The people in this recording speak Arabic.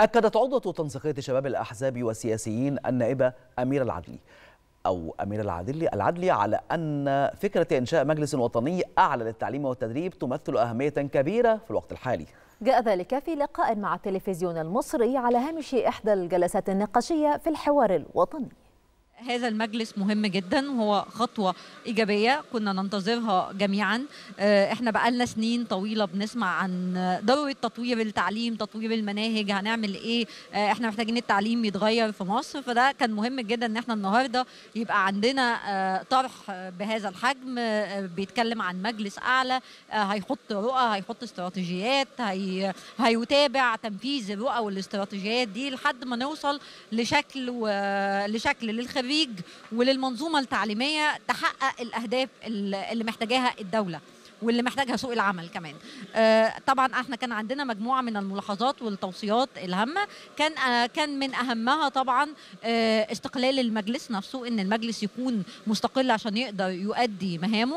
أكدت عضوة تنسيقية شباب الأحزاب والسياسيين النائبة أمير العدلي أو أمير العدلي العدلي على أن فكرة إنشاء مجلس وطني أعلى للتعليم والتدريب تمثل أهمية كبيرة في الوقت الحالي جاء ذلك في لقاء مع التلفزيون المصري على هامش إحدى الجلسات النقاشية في الحوار الوطني هذا المجلس مهم جدا وهو خطوة إيجابية كنا ننتظرها جميعا آه، احنا بقالنا سنين طويلة بنسمع عن ضرورة تطوير التعليم تطوير المناهج هنعمل ايه آه، احنا محتاجين التعليم يتغير في مصر فده كان مهم جدا ان احنا النهاردة يبقى عندنا آه، طرح بهذا الحجم بيتكلم عن مجلس أعلى هيحط رؤى هيحط استراتيجيات هي هيتابع تنفيذ الرؤى والاستراتيجيات دي لحد ما نوصل لشكل و... لشكل للخبير للخريج وللمنظومه التعليميه تحقق الاهداف اللي محتاجاها الدوله واللي محتاجها سوق العمل كمان آه، طبعا احنا كان عندنا مجموعه من الملاحظات والتوصيات الهامه كان آه، كان من اهمها طبعا آه، استقلال المجلس نفسه ان المجلس يكون مستقل عشان يقدر يؤدي مهامه